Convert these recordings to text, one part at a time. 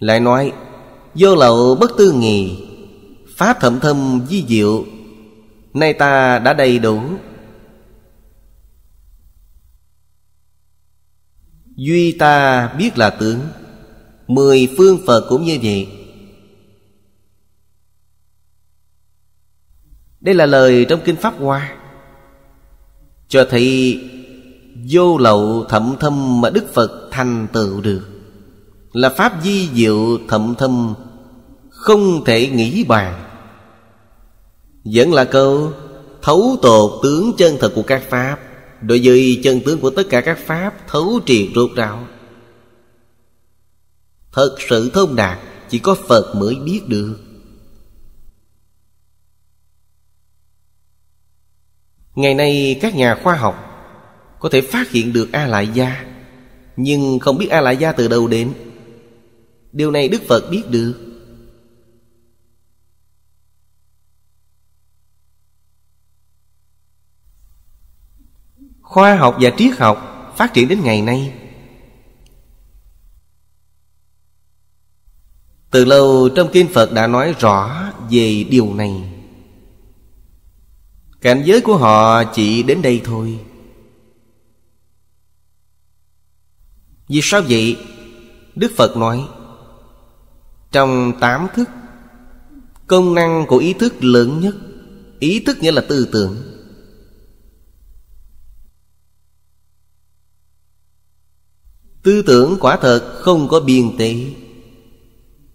Lại nói Vô lậu bất tư nghì Pháp thậm thâm di diệu Nay ta đã đầy đủ Duy ta biết là tướng Mười phương Phật cũng như vậy Đây là lời trong Kinh Pháp Hoa Cho thấy vô lậu thậm thâm mà Đức Phật thành tựu được là pháp di diệu thậm thâm không thể nghĩ bàn vẫn là câu thấu tột tướng chân thật của các pháp đối với chân tướng của tất cả các pháp thấu triệt rốt ráo thật sự thông đạt chỉ có phật mới biết được ngày nay các nhà khoa học có thể phát hiện được a lại gia nhưng không biết a lại gia từ đâu đến điều này đức phật biết được khoa học và triết học phát triển đến ngày nay từ lâu trong kinh phật đã nói rõ về điều này cảnh giới của họ chỉ đến đây thôi vì sao vậy đức phật nói trong tám thức Công năng của ý thức lớn nhất Ý thức nghĩa là tư tưởng Tư tưởng quả thật không có biên tế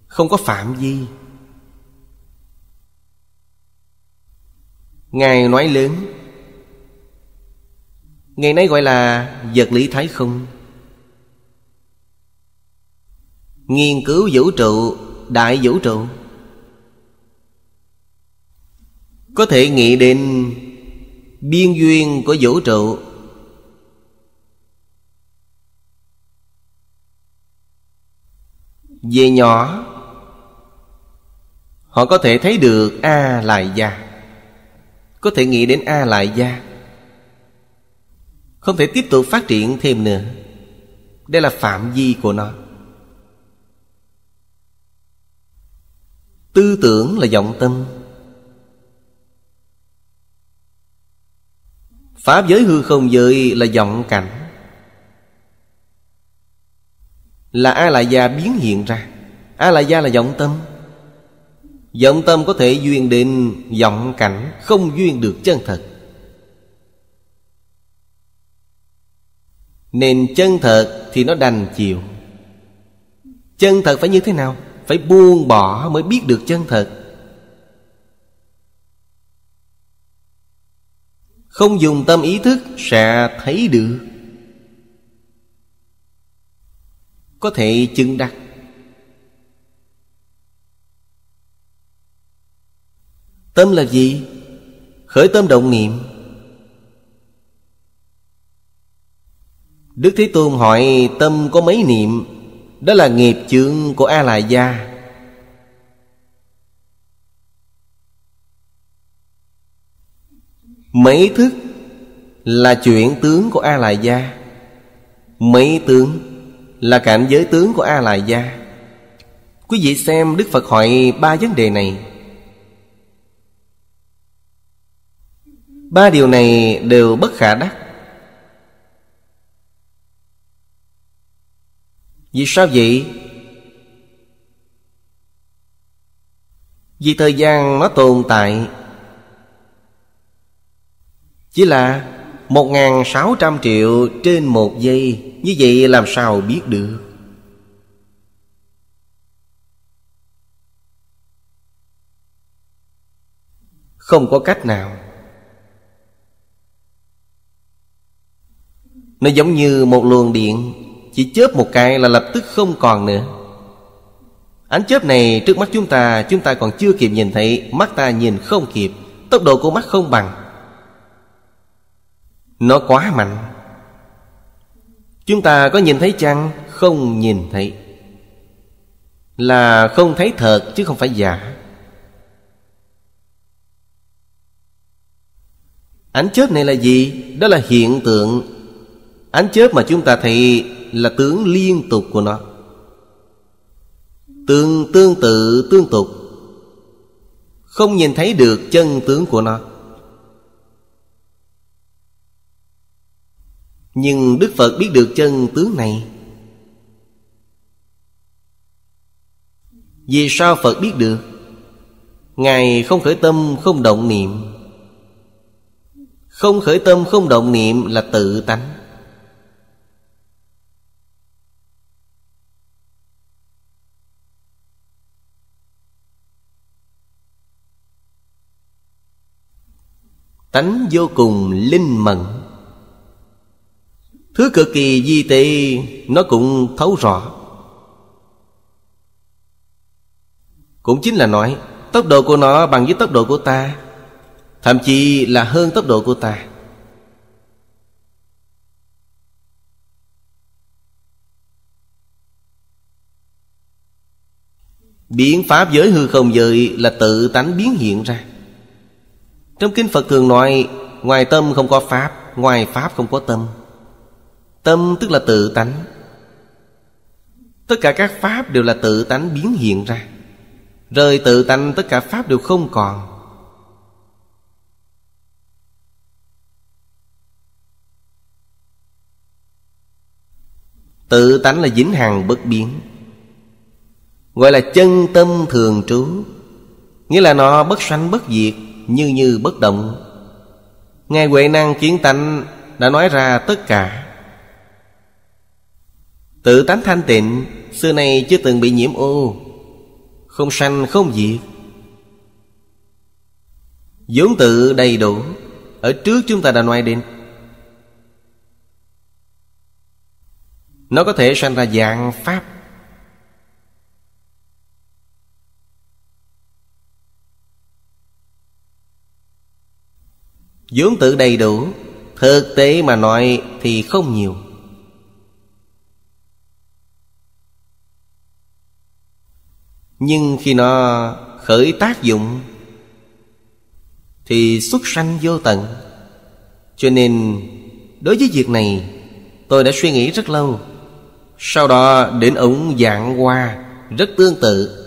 Không có phạm vi Ngài nói lớn Ngày nay gọi là vật lý thái không Nghiên cứu vũ trụ đại vũ trụ có thể nghĩ đến biên duyên của vũ trụ về nhỏ họ có thể thấy được a lại gia có thể nghĩ đến a lại gia không thể tiếp tục phát triển thêm nữa đây là phạm vi của nó tư tưởng là vọng tâm pháp giới hư không giới là vọng cảnh là a la gia biến hiện ra a la gia là vọng tâm vọng tâm có thể duyên đến vọng cảnh không duyên được chân thật nên chân thật thì nó đành chịu Chân thật phải như thế nào? phải buông bỏ mới biết được chân thật không dùng tâm ý thức sẽ thấy được có thể chứng đắc tâm là gì khởi tâm động niệm đức thế tôn hỏi tâm có mấy niệm đó là nghiệp chướng của a la gia mấy thức là chuyện tướng của a la gia mấy tướng là cảnh giới tướng của a la gia quý vị xem đức phật hỏi ba vấn đề này ba điều này đều bất khả đắc Vì sao vậy? Vì thời gian nó tồn tại Chỉ là 1.600 triệu trên một giây Như vậy làm sao biết được Không có cách nào Nó giống như một luồng điện chỉ chớp một cái là lập tức không còn nữa Ánh chớp này trước mắt chúng ta Chúng ta còn chưa kịp nhìn thấy Mắt ta nhìn không kịp Tốc độ của mắt không bằng Nó quá mạnh Chúng ta có nhìn thấy chăng Không nhìn thấy Là không thấy thật chứ không phải giả Ánh chớp này là gì? Đó là hiện tượng Ánh chớp mà chúng ta thấy là tướng liên tục của nó Tương tương tự tương tục Không nhìn thấy được chân tướng của nó Nhưng Đức Phật biết được chân tướng này Vì sao Phật biết được Ngài không khởi tâm không động niệm Không khởi tâm không động niệm là tự tánh tánh vô cùng linh mẫn thứ cực kỳ di tế nó cũng thấu rõ cũng chính là nói tốc độ của nó bằng với tốc độ của ta thậm chí là hơn tốc độ của ta biến pháp giới hư không giới là tự tánh biến hiện ra trong Kinh Phật thường nói Ngoài tâm không có Pháp Ngoài Pháp không có tâm Tâm tức là tự tánh Tất cả các Pháp đều là tự tánh biến hiện ra Rời tự tánh tất cả Pháp đều không còn Tự tánh là dính hằng bất biến Gọi là chân tâm thường trú Nghĩa là nó bất sanh bất diệt như như bất động ngài huệ năng kiến tánh đã nói ra tất cả tự tánh thanh tịnh xưa nay chưa từng bị nhiễm ô không sanh không diệt vốn tự đầy đủ ở trước chúng ta đã nói đến nó có thể sanh ra dạng pháp vốn tự đầy đủ thực tế mà nói thì không nhiều nhưng khi nó khởi tác dụng thì xuất sanh vô tận cho nên đối với việc này tôi đã suy nghĩ rất lâu sau đó đến ổng dạng qua rất tương tự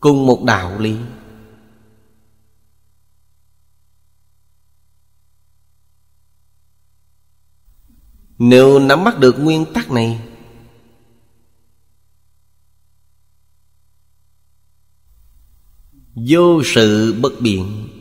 cùng một đạo lý Nếu nắm bắt được nguyên tắc này Vô sự bất biện